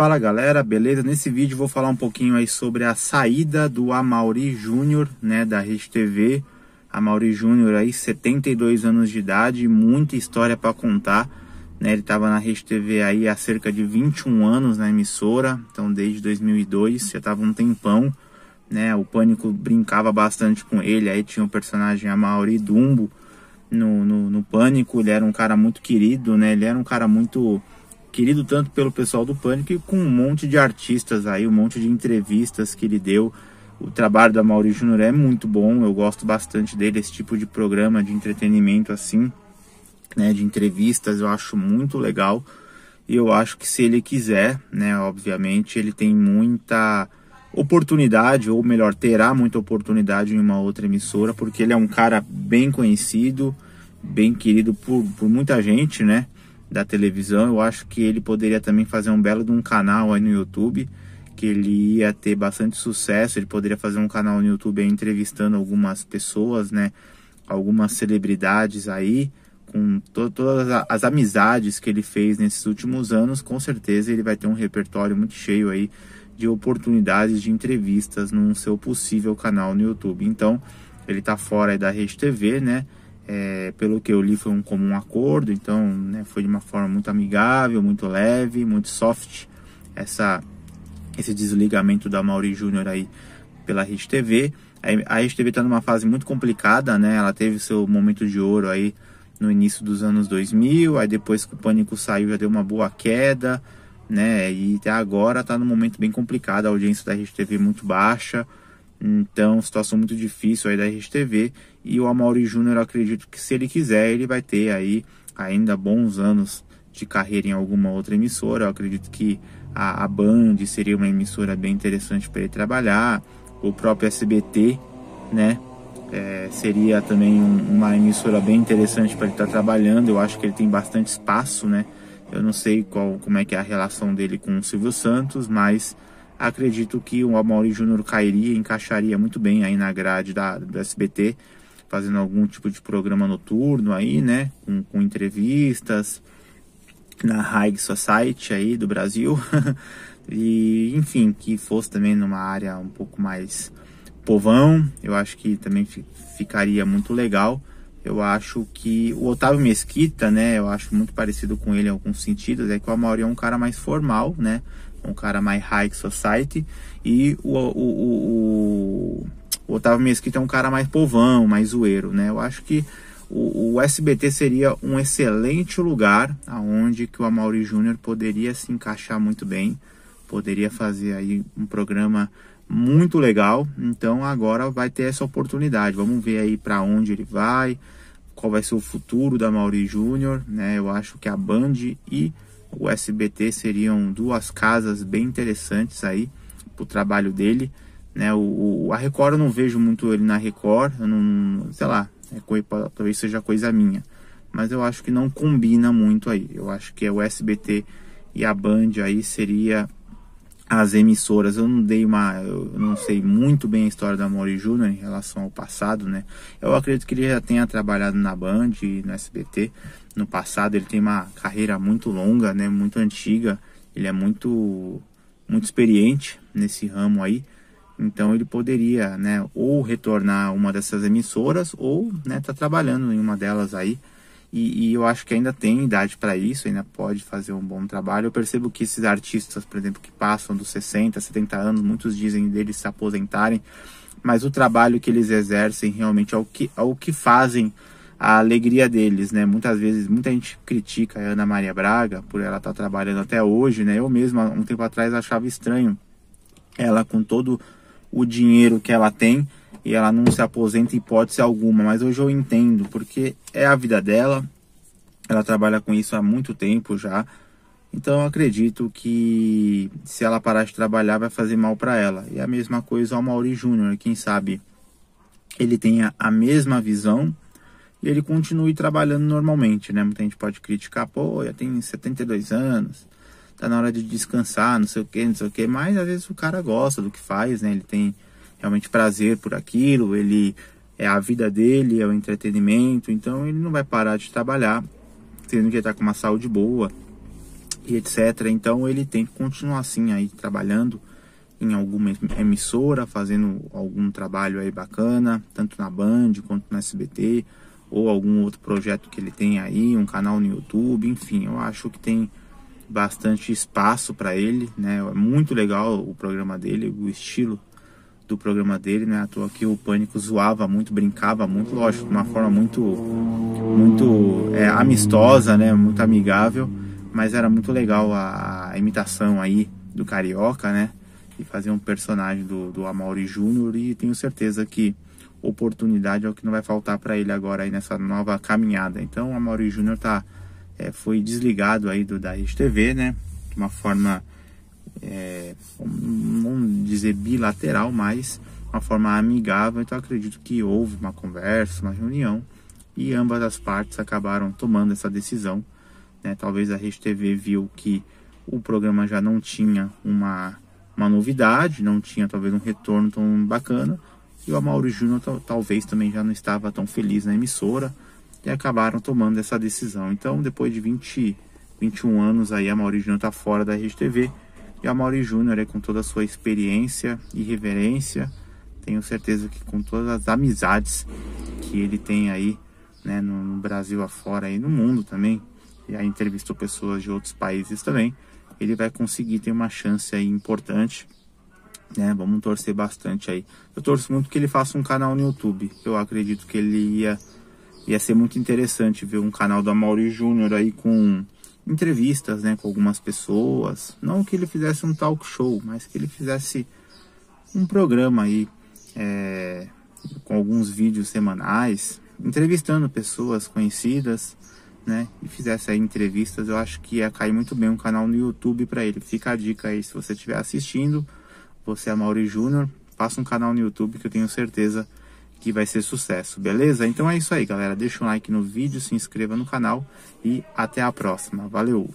Fala galera, beleza? Nesse vídeo vou falar um pouquinho aí sobre a saída do Amauri Júnior, né, da Rede TV. Amauri Júnior aí, 72 anos de idade, muita história para contar, né? Ele estava na Rede TV aí há cerca de 21 anos na emissora, então desde 2002, já estava um tempão, né? O Pânico brincava bastante com ele, aí tinha o personagem Amauri Dumbo no, no, no Pânico, ele era um cara muito querido, né? Ele era um cara muito querido tanto pelo pessoal do Pânico e com um monte de artistas aí, um monte de entrevistas que ele deu. O trabalho da Mauri Júnior é muito bom, eu gosto bastante dele, esse tipo de programa de entretenimento assim, né, de entrevistas, eu acho muito legal. E eu acho que se ele quiser, né, obviamente, ele tem muita oportunidade, ou melhor, terá muita oportunidade em uma outra emissora, porque ele é um cara bem conhecido, bem querido por, por muita gente, né? da televisão, eu acho que ele poderia também fazer um belo de um canal aí no YouTube, que ele ia ter bastante sucesso, ele poderia fazer um canal no YouTube aí entrevistando algumas pessoas, né, algumas celebridades aí, com to todas as amizades que ele fez nesses últimos anos, com certeza ele vai ter um repertório muito cheio aí de oportunidades de entrevistas num seu possível canal no YouTube. Então, ele tá fora da Rede TV, né? É, pelo que eu li, foi um comum acordo, então né, foi de uma forma muito amigável, muito leve, muito soft essa, esse desligamento da Mauri Júnior aí pela Rede TV. A Rede TV está numa fase muito complicada, né? Ela teve seu momento de ouro aí no início dos anos 2000, aí depois que o pânico saiu já deu uma boa queda, né? E até agora está num momento bem complicado, a audiência da Rede TV muito baixa. Então, situação muito difícil aí da RedeTV e o Amaury Júnior, acredito que se ele quiser, ele vai ter aí ainda bons anos de carreira em alguma outra emissora. Eu acredito que a, a Band seria uma emissora bem interessante para ele trabalhar. O próprio SBT, né? É, seria também um, uma emissora bem interessante para ele estar tá trabalhando. Eu acho que ele tem bastante espaço, né? Eu não sei qual, como é que é a relação dele com o Silvio Santos, mas acredito que o Amaury Júnior cairia, encaixaria muito bem aí na grade da, do SBT, fazendo algum tipo de programa noturno aí, né? Com, com entrevistas na High Society aí do Brasil. e, enfim, que fosse também numa área um pouco mais povão, eu acho que também ficaria muito legal eu acho que o Otávio Mesquita, né, eu acho muito parecido com ele em alguns sentidos, é que o Amaury é um cara mais formal, né, um cara mais high society, e o, o, o, o Otávio Mesquita é um cara mais povão, mais zoeiro, né, eu acho que o, o SBT seria um excelente lugar aonde que o Amaury Júnior poderia se encaixar muito bem, poderia fazer aí um programa muito legal. Então agora vai ter essa oportunidade. Vamos ver aí para onde ele vai, qual vai ser o futuro da Mauri Júnior, né? Eu acho que a Band e o SBT seriam duas casas bem interessantes aí pro trabalho dele, né? O, o a Record eu não vejo muito ele na Record, eu não, sei lá, é coisa, talvez seja coisa minha, mas eu acho que não combina muito aí. Eu acho que é o SBT e a Band aí seria as emissoras. Eu não dei uma. Eu não sei muito bem a história da Mori Júnior em relação ao passado, né? Eu acredito que ele já tenha trabalhado na Band e no SBT no passado. Ele tem uma carreira muito longa, né? Muito antiga. Ele é muito, muito experiente nesse ramo aí. Então ele poderia, né, ou retornar a uma dessas emissoras ou, né, tá trabalhando em uma delas aí. E, e, eu acho que ainda tem idade para isso, ainda pode fazer um bom trabalho. Eu percebo que esses artistas, por exemplo, que passam dos 60, 70 anos, muitos dizem deles se aposentarem, mas o trabalho que eles exercem realmente é o que, é o que fazem a alegria deles, né? Muitas vezes, muita gente critica a Ana Maria Braga por ela estar tá trabalhando até hoje, né? Eu mesmo, um tempo atrás, achava estranho ela com todo o dinheiro que ela tem, e ela não se aposenta em hipótese alguma, mas hoje eu entendo, porque é a vida dela, ela trabalha com isso há muito tempo já, então eu acredito que se ela parar de trabalhar vai fazer mal para ela. E a mesma coisa ao Mauri Júnior, quem sabe ele tenha a mesma visão e ele continue trabalhando normalmente, né? Muita gente pode criticar, pô, já tem 72 anos, tá na hora de descansar, não sei o que, não sei o que, mas às vezes o cara gosta do que faz, né? Ele tem realmente prazer por aquilo, ele é a vida dele, é o entretenimento, então ele não vai parar de trabalhar, tendo que estar tá com uma saúde boa e etc. Então ele tem que continuar assim aí trabalhando em alguma emissora, fazendo algum trabalho aí bacana, tanto na Band quanto na SBT, ou algum outro projeto que ele tem aí, um canal no YouTube, enfim, eu acho que tem bastante espaço para ele, né? É muito legal o programa dele, o estilo do programa dele, né? A toa que o Pânico zoava muito, brincava muito, lógico, de uma forma muito, muito é, amistosa, né? Muito amigável, mas era muito legal a, a, imitação aí do Carioca, né? E fazer um personagem do, do Amaury Júnior e tenho certeza que oportunidade é o que não vai faltar para ele agora aí nessa nova caminhada. Então, o Amaury Júnior tá, é, foi desligado aí do, da RedeTV, né? De uma forma é, vamos dizer bilateral, mas uma forma amigável. Então acredito que houve uma conversa, uma reunião e ambas as partes acabaram tomando essa decisão. Né? Talvez a Rede TV viu que o programa já não tinha uma, uma novidade, não tinha talvez um retorno tão bacana e o Amaury Júnior talvez também já não estava tão feliz na emissora e acabaram tomando essa decisão. Então, depois de 20, 21 anos aí, a Júnior está fora da RedeTV. E a Amaury Júnior, com toda a sua experiência e reverência, tenho certeza que com todas as amizades que ele tem aí, né, no, Brasil afora e no mundo também, e aí entrevistou pessoas de outros países também, ele vai conseguir ter uma chance aí importante, né? Vamos torcer bastante aí. Eu torço muito que ele faça um canal no YouTube. Eu acredito que ele ia ia ser muito interessante ver um canal do Amaury Júnior aí com entrevistas né, com algumas pessoas. Não que ele fizesse um talk show, mas que ele fizesse um programa aí é, com alguns vídeos semanais, entrevistando pessoas conhecidas, né? E fizesse aí entrevistas, eu acho que ia cair muito bem um canal no YouTube para ele. Fica a dica aí se você estiver assistindo, você é Mauri Júnior, faça um canal no YouTube que eu tenho certeza que vai ser sucesso, beleza? Então é isso aí, galera. Deixa um like no vídeo, se inscreva no canal e até a próxima. Valeu!